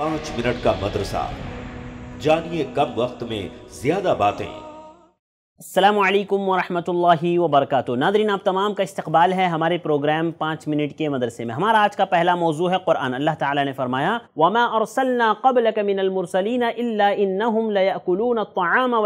पांच मिनट का मदरसा जानिए कम वक्त में ज्यादा बातें अल्लाम वरहमतुल्लाहि वरक नादरीन आप तमाम का इस्तबाल है हमारे प्रोग्राम पाँच मिनट के मदरसे में हमारा आज का पहला मौजू है कुरान अल्लाह ताला ने फरमाया वमा अरसलना कबल कमिनमरसलिन इन्नकुलून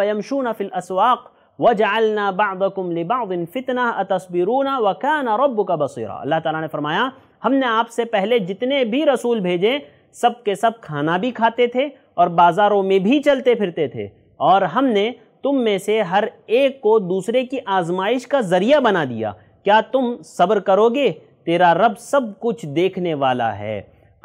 वयमशून फिल असवाक वजालना बाबकुम लिबादिन फितना तस्बिरून वकाना रब का बसरा अल्लाह ताला ने फरमाया हमने आपसे पहले जितने भी रसूल भेजे सब के सब खाना भी खाते थे और बाज़ारों में भी चलते फिरते थे और हमने तुम में से हर एक को दूसरे की आजमाइश का ज़रिया बना दिया क्या तुम सब्र करोगे तेरा रब सब कुछ देखने वाला है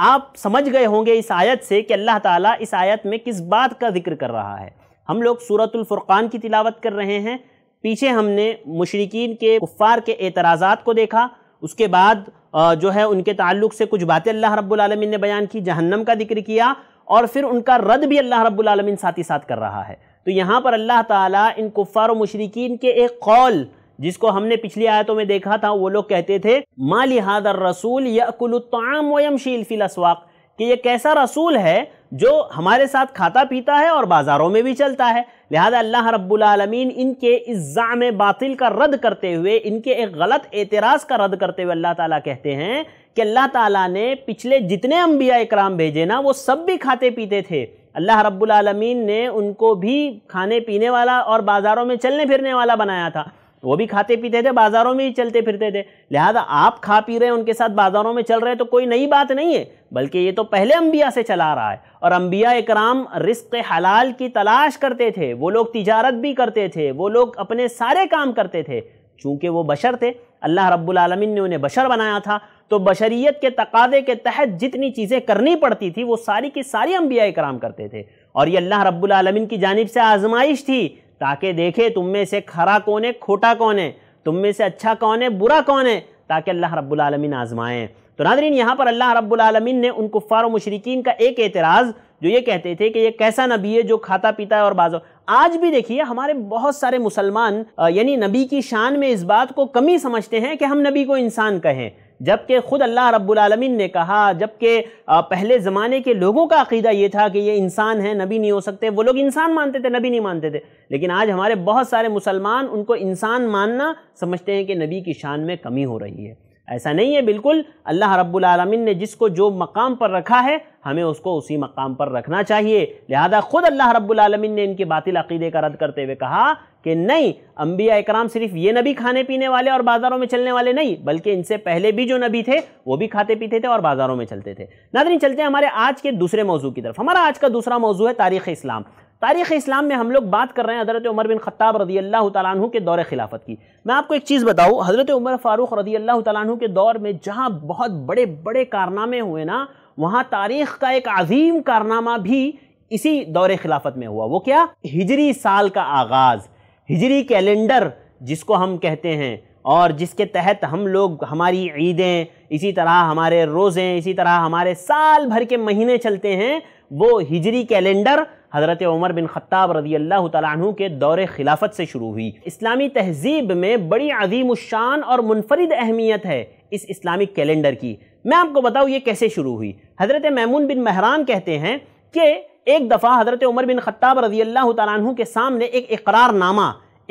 आप समझ गए होंगे इस आयत से कि अल्लाह ताला इस आयत में किस बात का जिक्र कर रहा है हम लोग सूरतुल फुरकान की तिलावत कर रहे हैं पीछे हमने मुशरकिन के कुफ़ार के एतराज़ात को देखा उसके बाद जो है उनके ताल्लुक से कुछ बातें अल्लाह रब्बुल ने बयान की जहन्नम का जिक्र किया और फिर उनका रद्द भी अल्लाह रब्बुल साथ ही साथ कर रहा है तो यहाँ पर अल्लाह ताला इन कुफ़ार मशरकिन के एक कौल जिसको हमने पिछली आयतों में देखा था वो लोग कहते थे मालिहादर रसूल यकुलताम वयमशील फिलसवाक कि एक कैसा रसूल है जो हमारे साथ खाता पीता है और बाज़ारों में भी चलता है लिहाजा अल्लाह रब्बुलमीन इनके इज़ाम बातिल का रद्द करते हुए इनके एक गलत एतराज़ का रद्द करते हुए अल्लाह ताला कहते हैं कि अल्लाह ताला ने पिछले जितने अम्बिया इकराम भेजे ना वो सब भी खाते पीते थे अल्लाह रब्बुलमीन ने उनको भी खाने पीने वाला और बाज़ारों में चलने फिरने वाला बनाया था वो भी खाते पीते थे बाज़ारों में ही चलते फिरते थे लिहाजा आप खा पी रहे हैं उनके साथ बाज़ारों में चल रहे हैं तो कोई नई बात नहीं है बल्कि ये तो पहले अम्बिया से चला रहा है और अम्बिया इकराम रिस्क हलाल की तलाश करते थे वो लोग तिजारत भी करते थे वो लोग अपने सारे काम करते थे चूँकि वो बशर थे अल्लाह रब्लमिन ने उन्हें बशर बनाया था तो बशरीत के तकादे के तहत जितनी चीज़ें करनी पड़ती थी वो सारी की सारी अम्बिया कराम करते थे और ये अल्लाह रब्लमिन की जानब से आजमाइश थी ताकि देखे तुम में से खरा कौन है खोटा कौन है तुम में से अच्छा कौन है बुरा कौन है ताकि अल्लाह रब्बुलमीन आजमाएँ तो नादरीन यहाँ पर अल्लाह रब्लमिन ने उन कुफ़ार मशरकिन का एक एतराज़ जो ये कहते थे कि ये कैसा नबी है जो खाता पीता है और बाजो आज भी देखिए हमारे बहुत सारे मुसलमान यानी नबी की शान में इस बात को कमी समझते हैं कि हम नबी को इंसान कहें जबकि ख़ुद अल्लाह रब्बुलमीन ने कहा जबकि पहले ज़माने के लोगों का अकीदा ये था कि ये इंसान है नबी नहीं हो सकते वो लोग इंसान मानते थे नबी नहीं मानते थे लेकिन आज हमारे बहुत सारे मुसलमान उनको इंसान मानना समझते हैं कि नबी की शान में कमी हो रही है ऐसा नहीं है बिल्कुल अल्लाह रब्बुल आलमीन ने जिसको जो मकाम पर रखा है हमें उसको उसी मकाम पर रखना चाहिए लिहाजा ख़ुद अल्लाह रब्बुल आलमीन ने इनके बातिल अकीदे का रद्द करते हुए कहा कि नहीं अम्बिया इकराम सिर्फ ये नबी खाने पीने वाले और बाज़ारों में चलने वाले नहीं बल्कि इनसे पहले भी जो नबी थे वो भी खाते पीते थे और बाज़ारों में चलते थे नादरी चलते हैं हमारे आज के दूसरे मौजू की तरफ हमारा आज का दूसरा मौजू है तारीख़ इस्लाम तारीख़ इस्लाम में हम लोग बात कर रहे हैं हज़रत उमर बिन खत्ताब रदी अल्लाह तु के दौर खिलाफत की मैं आपको एक चीज़ बताऊँ हज़रत उमर फ़ारूक रदी अल्लाह तु के दौर में जहाँ बहुत बड़े बड़े कारनामे हुए ना वहाँ तारीख़ का एक अजीम कारनामा भी इसी दौर खिलाफत में हुआ वो क्या हिजरी साल का आगाज़ हिजरी कैलेंडर जिसको हम कहते हैं और जिसके तहत हम लोग हमारी ईदें इसी तरह हमारे रोज़े इसी तरह हमारे साल भर के महीने चलते हैं वो हिजरी कैलेंडर हज़रत उमर बिन ख़त्ताब रदी अल्लाह तु के दौर खिलाफत से शुरू हुई इस्लामी तहजीब में बड़ी अजीम शान और मुनफरद अहमियत है इस इस्लामिक कैलेंडर की मैं आपको बताऊँ ये कैसे शुरू हुई हज़रत मैमून बिन महरान कहते हैं कि एक दफ़ा हज़रत उमर बिन ख़त्ताब रदी अल्लाह तु के सामने एक इकरारनामा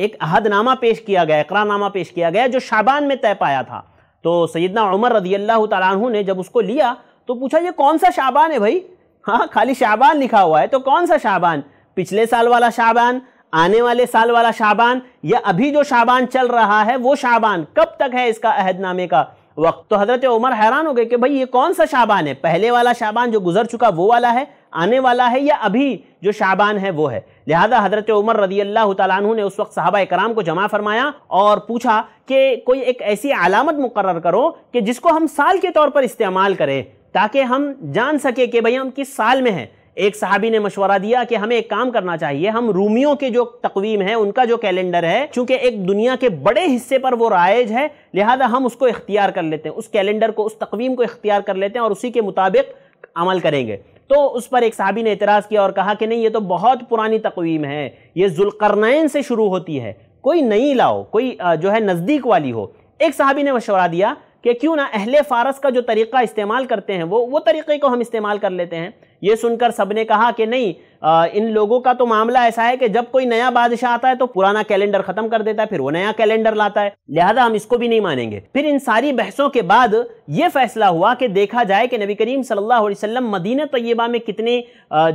एक अहदनामा पेश किया गया इकरारनामा पेश किया गया जो शाबान में तय पाया था तो सैदना उमर रदी अल्लाह तु ने जब उसको लिया तो पूछा ये कौन सा शाबान है भाई हाँ खाली शाबान लिखा हुआ है तो कौन सा शाबान पिछले साल वाला शाबान आने वाले साल वाला शाबान या अभी जो शाबान चल रहा है वो शाबान कब तक है इसका अहदनामे का वक्त तो हजरत उमर हैरान हो गए कि भाई ये कौन सा शाबान है पहले वाला शाबान जो गुजर चुका वो वाला है आने वाला है या अभी जो शाबान है वो है लिहाजा हजरत उमर रदी अल्लाह तु ने उस वक्त साहबा कराम को जमा फरमाया और पूछा कि कोई एक ऐसी अलामत मुकर करो कि जिसको हम साल के तौर पर इस्तेमाल करें ताकि हम जान सके कि भैया हम किस साल में हैं एक साहबी ने मशवरा दिया कि हमें एक काम करना चाहिए हम रूमियों के जो तकवीम है उनका जो कैलेंडर है चूंकि एक दुनिया के बड़े हिस्से पर वो राइज है लिहाजा हम उसको इख्तियार कर लेते हैं उस कैलेंडर को उस तकवीम को इख्तियार कर लेते हैं और उसी के मुताबिक अमल करेंगे तो उस पर एक साहबी ने एतराज़ किया और कहा कि नहीं ये तो बहुत पुरानी तकवीम है ये जुलकरनैन से शुरू होती है कोई नई लाओ कोई जो है नज़दीक वाली हो एक साहबी ने मशवरा दिया कि क्यों ना अहले फारस का जो तरीक़ा इस्तेमाल करते हैं वो वो तरीक़े को हम इस्तेमाल कर लेते हैं ये सुनकर सब ने कहा कि नहीं आ, इन लोगों का तो मामला ऐसा है कि जब कोई नया बादशाह आता है तो पुराना कैलेंडर ख़त्म कर देता है फिर वो नया कैलेंडर लाता है लिहाजा हम इसको भी नहीं मानेंगे फिर इन सारी बहसों के बाद ये फैसला हुआ कि देखा जाए कि नबी करीम सल्लल्लाहु अलैहि वसल्लम मदीना में कितने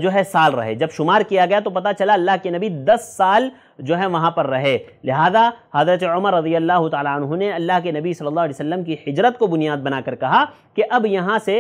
जो है साल रहे जब शुमार किया गया तो पता चला अल्लाह के नबी दस साल जो है वहाँ पर रहे लिहाजा हज़रत उमर रदी अल्लाह तु ने अल्लाह के नबी सल्लल्लाहु अलैहि वसल्लम की हिजरत को बुनियाद बनाकर कहा कि अब यहाँ से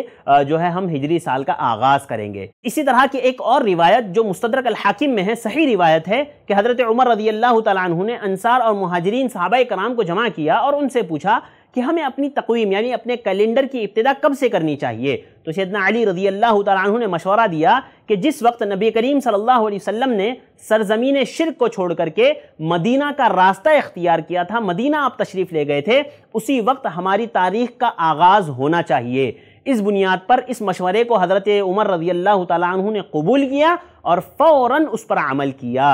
जो है हम हिजरी साल का आगाज़ करेंगे इसी तरह की एक और रिवायत जो मुस्तरक हाकिम में है सही रिवायत है कि हज़रत उमर रदी अल्लाह तु ने अनसार और महाजरीन साहब कराम को जमा किया और उनसे पूछा कि हमें अपनी तकवीम यानी अपने कैलेंडर की इब्तदा कब से करनी चाहिए तो सैदना अली रजी अल्लाह तु ने मशवरा दिया कि जिस वक्त नबी करीम सल्लल्लाहु अलैहि वसल्लम ने सरजमीन शिरक को छोड़ करके मदीना का रास्ता इख्तियार किया था मदीना आप तशरीफ़ ले गए थे उसी वक्त हमारी तारीख का आगाज़ होना चाहिए इस बुनियाद पर इस मशवरे को हज़रत उमर रजी अल्लाह तु ने कबूल किया और फ़ौर उस पर अमल किया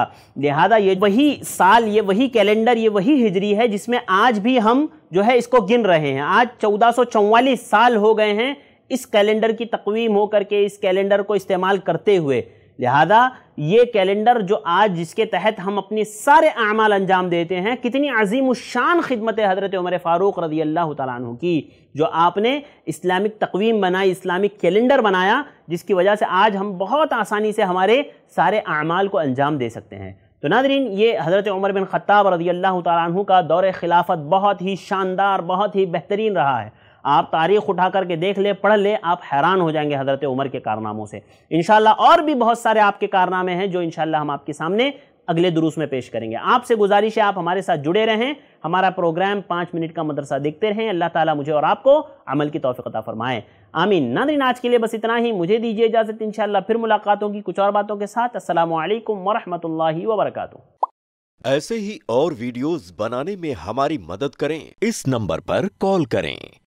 लिहाजा ये वही साल ये वही कैलेंडर ये वही हिजरी है जिसमें आज भी हम जो है इसको गिन रहे हैं आज चौदह साल हो गए हैं इस कैलेंडर की तकवीम हो करके इस कैलेंडर को इस्तेमाल करते हुए लिहाजा ये कैलेंडर जो आज जिसके तहत हम अपने सारे अमाल अंजाम देते हैं कितनी अजीम शान खिदमत हज़रत उमर फ़ारूक रजी अल्लाह तु की जो आपने इस्लामिक तकवीम बनाई इस्लामिक कैलेंडर बनाया जिसकी वजह से आज हम बहुत आसानी से हमारे सारे अमाल को अंजाम दे सकते हैं तो नादरीन ये हज़रत उमर बिन ख़त्ताब रजी अल्लाह तु का दौर खिलाफत बहुत ही शानदार बहुत ही बेहतरीन रहा है आप तारीख उठा करके देख ले पढ़ ले आप हैरान हो जाएंगे हज़रत उमर के कारनामों से इन और भी बहुत सारे आपके कारनामे हैं जो इन हम आपके सामने अगले दुरुस में पेश करेंगे आपसे गुजारिश है आप हमारे साथ जुड़े रहें हमारा प्रोग्राम पाँच मिनट का मदरसा देखते रहें अल्लाह ताला मुझे और आपको अमल की तोफ़ता फ़रमाए आमीन नादरीन आज के लिए बस इतना ही मुझे दीजिए इजाज़त इन फिर मुलाकातों की कुछ और बातों के साथ असल वरहमल वरक ऐसे ही और वीडियोज़ बनाने में हमारी मदद करें इस नंबर पर कॉल करें